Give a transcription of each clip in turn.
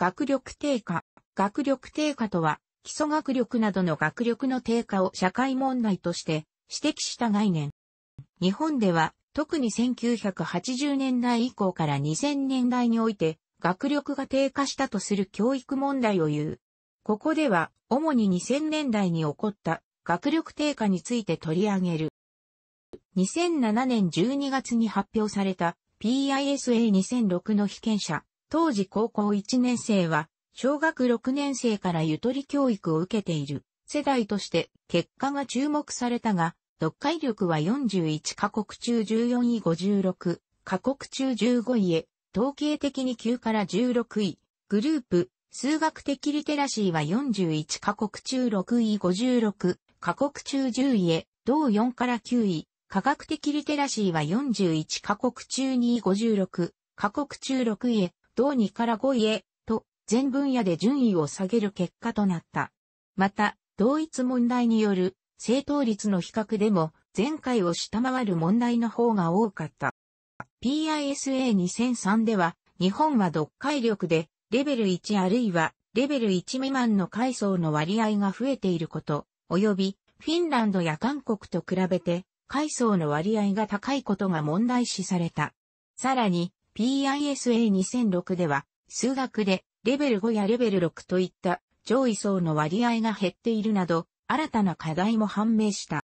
学力低下。学力低下とは、基礎学力などの学力の低下を社会問題として指摘した概念。日本では、特に1980年代以降から2000年代において、学力が低下したとする教育問題を言う。ここでは、主に2000年代に起こった学力低下について取り上げる。2007年12月に発表された PISA2006 の被験者当時高校1年生は、小学6年生からゆとり教育を受けている世代として結果が注目されたが、読解力は41カ国中14位56カ国中15位へ、統計的に9から16位、グループ、数学的リテラシーは41カ国中6位56カ国中10位へ、同4から9位、科学的リテラシーは41カ国中2位56カ国中6位へ、同2から5位へ、と、全分野で順位を下げる結果となった。また、同一問題による正答率の比較でも、前回を下回る問題の方が多かった。PISA2003 では、日本は読解力で、レベル1あるいは、レベル1未満の階層の割合が増えていること、及び、フィンランドや韓国と比べて、階層の割合が高いことが問題視された。さらに、PISA2006 では、数学でレベル5やレベル6といった上位層の割合が減っているなど、新たな課題も判明した。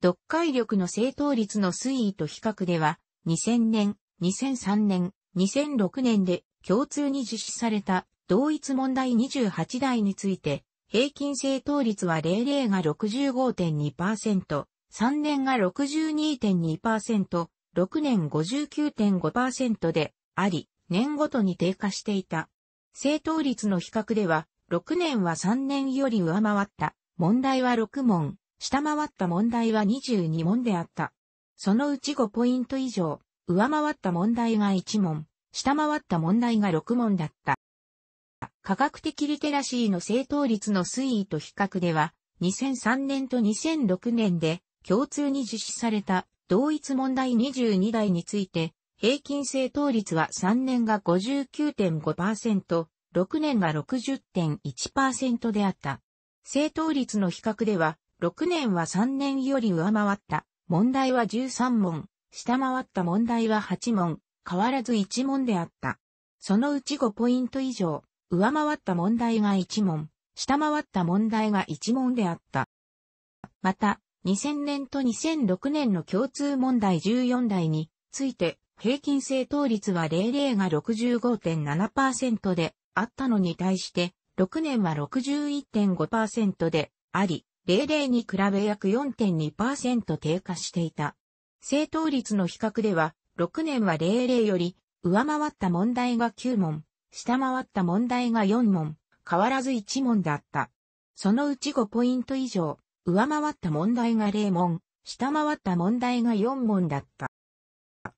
読解力の正当率の推移と比較では、2000年、2003年、2006年で共通に実施された同一問題28題について、平均正当率は00が65.2%、3年が62.2%、6年59.5%であり、年ごとに低下していた。正答率の比較では、6年は3年より上回った。問題は6問、下回った問題は22問であった。そのうち5ポイント以上、上回った問題が1問、下回った問題が6問だった。科学的リテラシーの正答率の推移と比較では、2003年と2006年で共通に実施された同一問題22題について、平均正答率は3年が59.5%、6年が60.1%であった。正答率の比較では、6年は3年より上回った。問題は13問、下回った問題は8問、変わらず1問であった。そのうち5ポイント以上、上回った問題が1問、下回った問題が1問であった。また、2000年と2006年の共通問題14題について、平均正答率は00が65.7%であったのに対して、6年は61.5%であり、00に比べ約4.2%低下していた。正答率の比較では、6年は00より上回った問題が9問、下回った問題が4問、変わらず1問だった。そのうち5ポイント以上、上回った問題が0問、下回った問題が4問だった。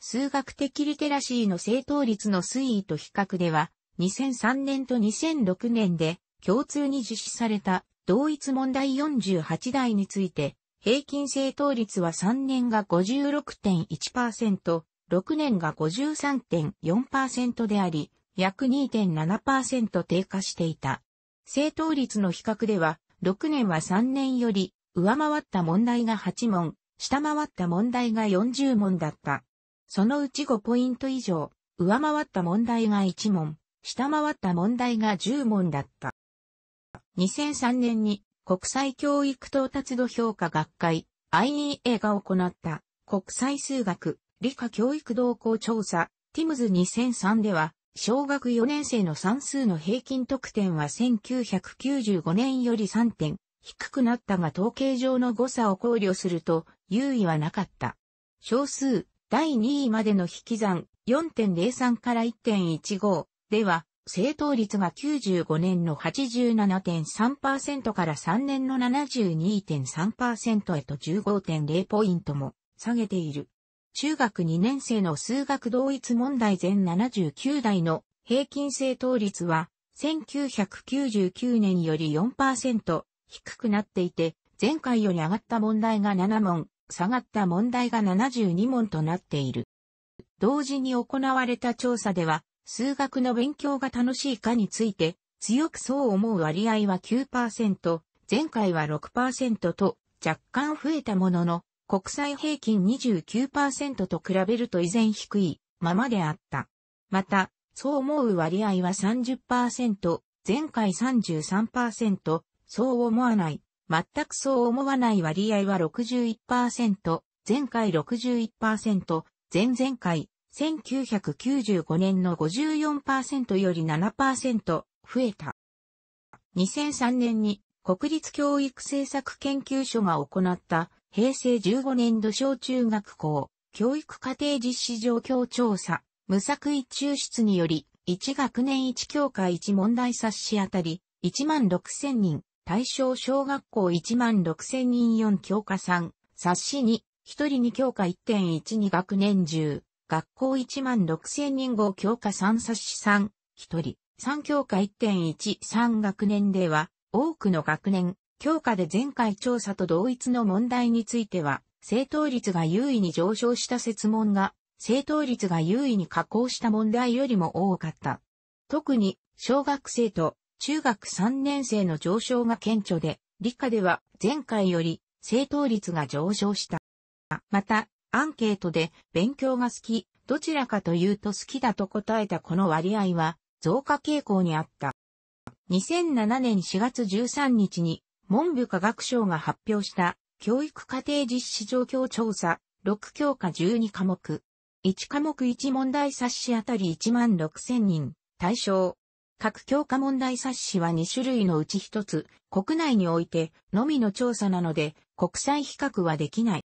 数学的リテラシーの正答率の推移と比較では、2003年と2006年で共通に実施された同一問題48題について、平均正答率は3年が56.1%、6年が53.4%であり、約2.7%低下していた。正答率の比較では、6年は3年より上回った問題が8問、下回った問題が40問だった。そのうち5ポイント以上、上回った問題が1問、下回った問題が10問だった。2003年に国際教育到達度評価学会 IEA が行った国際数学理科教育動向調査 TIMS2003 では小学4年生の算数の平均得点は1995年より3点低くなったが統計上の誤差を考慮すると優位はなかった。小数第2位までの引き算4.03から1.15では正答率が95年の87.3%から3年の72.3%へと15.0ポイントも下げている。中学2年生の数学同一問題全79題の平均正答率は、1999年より4%低くなっていて、前回より上がった問題が7問、下がった問題が72問となっている。同時に行われた調査では、数学の勉強が楽しいかについて、強くそう思う割合は9%、前回は6%と若干増えたものの、国際平均29%と比べると依然低いままであった。また、そう思う割合は30%、前回33%、そう思わない、全くそう思わない割合は61%、前回61%、前々回、1995年の54%より7%増えた。2003年に国立教育政策研究所が行った平成15年度小中学校、教育課程実施状況調査、無作為抽出により、1学年1教科1問題冊子あたり、1万6000人、対象小学校1万6000人4教科3、冊子2、1人2教科1.12学年10、学校1万6000人5教科3冊子3、1人、3教科1.13学年では、多くの学年、強化で前回調査と同一の問題については、正答率が優位に上昇した設問が、正答率が優位に下降した問題よりも多かった。特に、小学生と中学3年生の上昇が顕著で、理科では前回より正答率が上昇した。また、アンケートで勉強が好き、どちらかというと好きだと答えたこの割合は増加傾向にあった。2007年4月13日に文部科学省が発表した教育課程実施状況調査6教科12科目。1科目1問題冊子あたり1万6000人対象。各教科問題冊子は2種類のうち1つ、国内においてのみの調査なので国際比較はできない。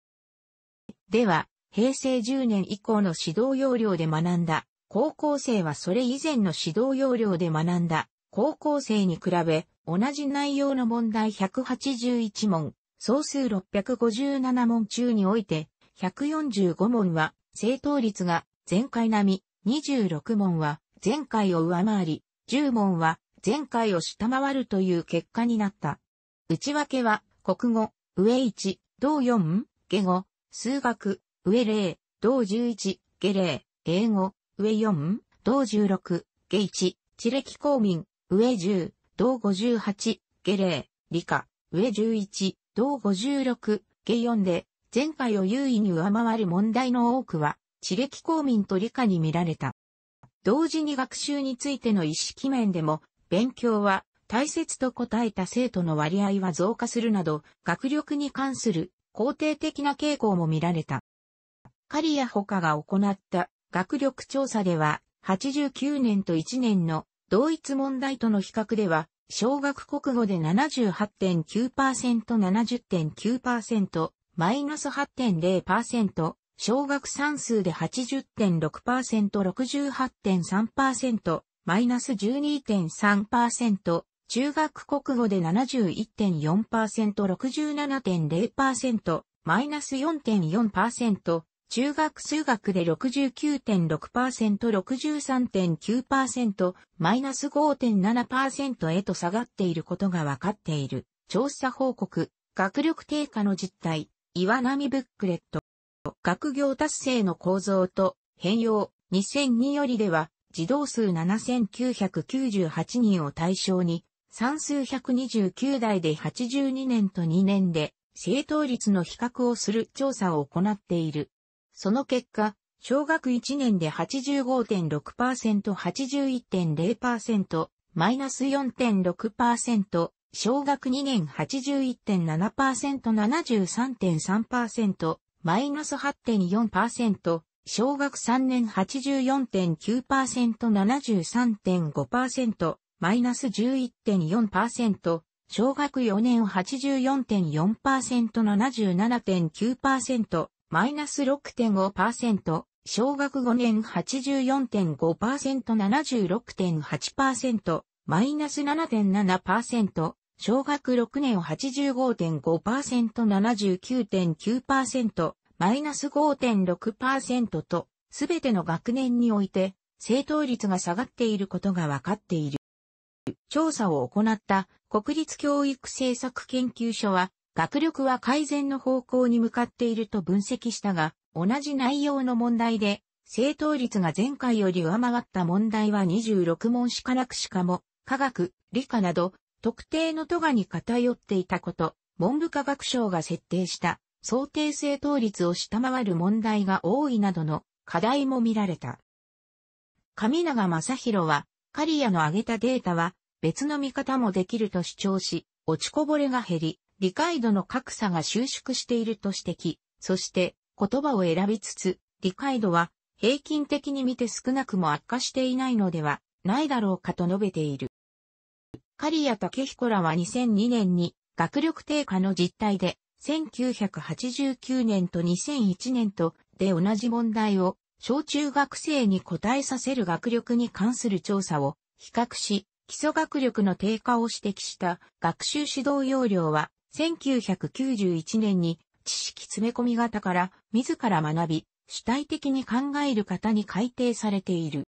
では、平成10年以降の指導要領で学んだ、高校生はそれ以前の指導要領で学んだ高校生に比べ、同じ内容の問題181問、総数657問中において、145問は正答率が前回並み、26問は前回を上回り、10問は前回を下回るという結果になった。内訳は、国語、上1、同4、下語、数学、上0、同11、下0、英語、上4、同16、下1、地歴公民、上10、同58、下礼、理科、上11、同56、下4で、前回を優位に上回る問題の多くは、地歴公民と理科に見られた。同時に学習についての意識面でも、勉強は大切と答えた生徒の割合は増加するなど、学力に関する肯定的な傾向も見られた。カリア他が行った学力調査では、89年と1年の同一問題との比較では、小学国語で 78.9%70.9%、マイナス8.0%、小学算数で 80.6%68.3%、マイナス12.3%、中学国語で 71.4%67.0%、マイナス4.4%、中学数学で 69.6%63.9% マイナス5.7%へと下がっていることが分かっている。調査報告、学力低下の実態、岩波ブックレット。学業達成の構造と変容2002よりでは児童数7998人を対象に算数129台で82年と2年で正答率の比較をする調査を行っている。その結果、小学1年で85.6%、81.0%、マイナス4.6%、小学2年81.7%、73.3%、マイナス8.4%、小学3年84.9%、73.5%、マイナス11.4%、小学4年84.4%、77.9%、マイナス6.5%、小学5年84.5%、76.8%、マイナス7.7%、小学6年85.5%、79.9%、マイナス5.6%と、すべての学年において、正答率が下がっていることが分かっている。調査を行った国立教育政策研究所は、学力は改善の方向に向かっていると分析したが、同じ内容の問題で、正答率が前回より上回った問題は26問しかなくしかも、科学、理科など、特定の都がに偏っていたこと、文部科学省が設定した想定正答率を下回る問題が多いなどの課題も見られた。上永正宏は、カリアの挙げたデータは別の見方もできると主張し、落ちこぼれが減り、理解度の格差が収縮していると指摘、そして言葉を選びつつ、理解度は平均的に見て少なくも悪化していないのではないだろうかと述べている。刈谷武彦らは2002年に学力低下の実態で、1989年と2001年とで同じ問題を小中学生に答えさせる学力に関する調査を比較し、基礎学力の低下を指摘した学習指導要領は1991年に知識詰め込み型から自ら学び、主体的に考える方に改定されている。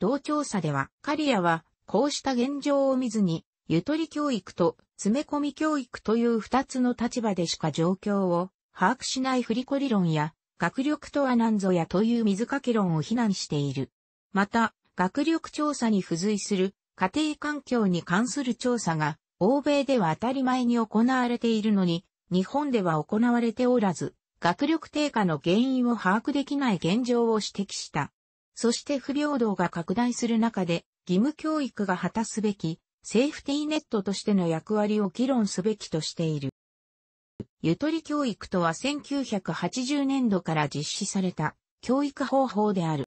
同調査では、カリアはこうした現状を見ずに、ゆとり教育と詰め込み教育という二つの立場でしか状況を把握しない振り子理論や、学力とは何ぞやという水かけ論を非難している。また、学力調査に付随する家庭環境に関する調査が欧米では当たり前に行われているのに、日本では行われておらず、学力低下の原因を把握できない現状を指摘した。そして不平等が拡大する中で、義務教育が果たすべき、セーフティーネットとしての役割を議論すべきとしている。ゆとり教育とは1980年度から実施された教育方法である。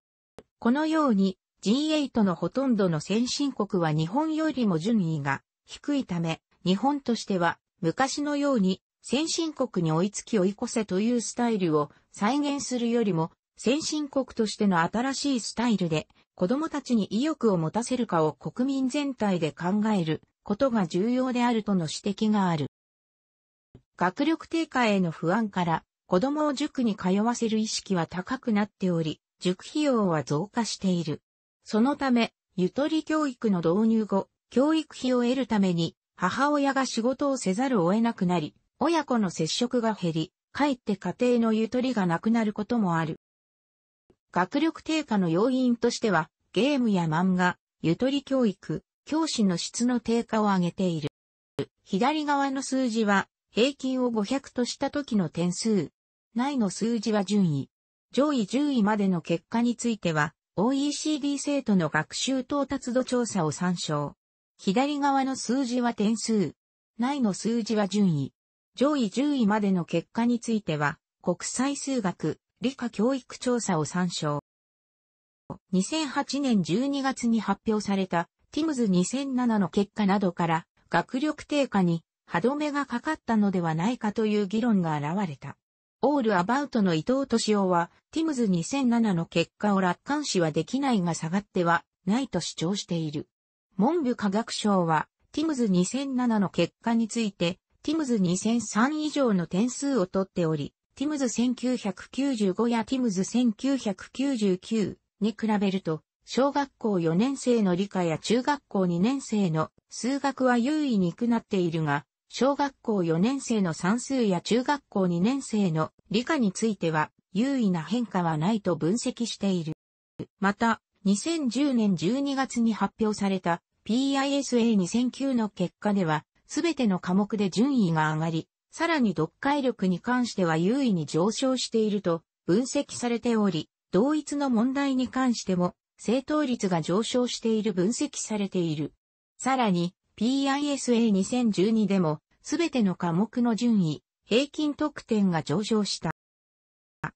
このように G8 のほとんどの先進国は日本よりも順位が低いため、日本としては昔のように先進国に追いつき追い越せというスタイルを再現するよりも、先進国としての新しいスタイルで子供たちに意欲を持たせるかを国民全体で考えることが重要であるとの指摘がある。学力低下への不安から子供を塾に通わせる意識は高くなっており、塾費用は増加している。そのため、ゆとり教育の導入後、教育費を得るために、母親が仕事をせざるを得なくなり、親子の接触が減り、かえって家庭のゆとりがなくなることもある。学力低下の要因としては、ゲームや漫画、ゆとり教育、教師の質の低下を挙げている。左側の数字は、平均を500とした時の点数。内の数字は順位。上位10位までの結果については、OECD 生徒の学習到達度調査を参照。左側の数字は点数。内の数字は順位。上位10位までの結果については、国際数学、理科教育調査を参照。2008年12月に発表された、ティムズ2007の結果などから、学力低下に歯止めがかかったのではないかという議論が現れた。オールアバウトの伊藤敏夫は、ティムズ2007の結果を楽観視はできないが下がってはないと主張している。文部科学省は、ティムズ2007の結果について、ティムズ2003以上の点数を取っており、ティムズ1995やティムズ1999に比べると、小学校4年生の理科や中学校2年生の数学は優位にくなっているが、小学校4年生の算数や中学校2年生の理科については優位な変化はないと分析している。また、2010年12月に発表された PISA2009 の結果では、すべての科目で順位が上がり、さらに読解力に関しては優位に上昇していると分析されており、同一の問題に関しても、正答率が上昇している分析されている。さらに、PISA2012 でも、すべての科目の順位、平均得点が上昇した。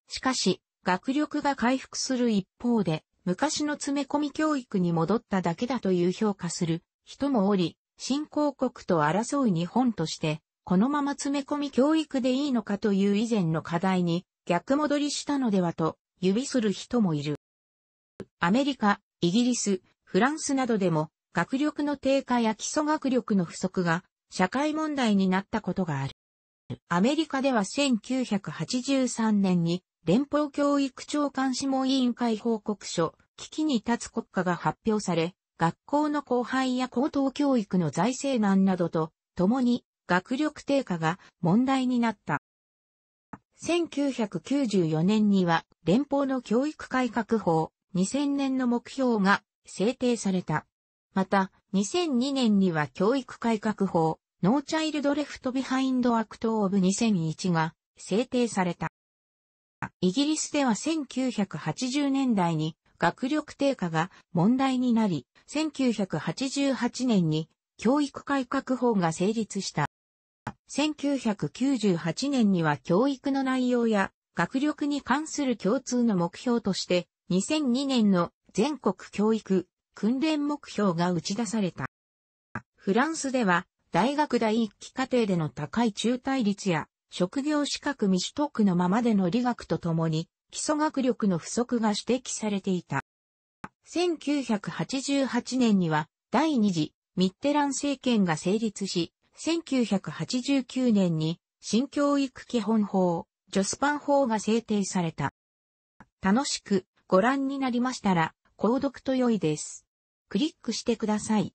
しかし、学力が回復する一方で、昔の詰め込み教育に戻っただけだという評価する人もおり、新興国と争う日本として、このまま詰め込み教育でいいのかという以前の課題に逆戻りしたのではと指する人もいる。アメリカ、イギリス、フランスなどでも学力の低下や基礎学力の不足が社会問題になったことがある。アメリカでは1983年に連邦教育長官諮問委員会報告書、危機に立つ国家が発表され、学校の後輩や高等教育の財政難などと、共に学力低下が問題になった。1994年には連邦の教育改革法2000年の目標が制定された。また、2002年には教育改革法ノーチャイルドレフトビハインドアクトオブ2001が制定された。イギリスでは1980年代に学力低下が問題になり、1988年に教育改革法が成立した。1998年には教育の内容や学力に関する共通の目標として、2002年の全国教育訓練目標が打ち出された。フランスでは大学第一期課程での高い中退率や職業資格未取得のままでの理学とともに、基礎学力の不足が指摘されていた。1988年には、第二次、ミッテラン政権が成立し、1989年に、新教育基本法、ジョスパン法が制定された。楽しくご覧になりましたら、購読と良いです。クリックしてください。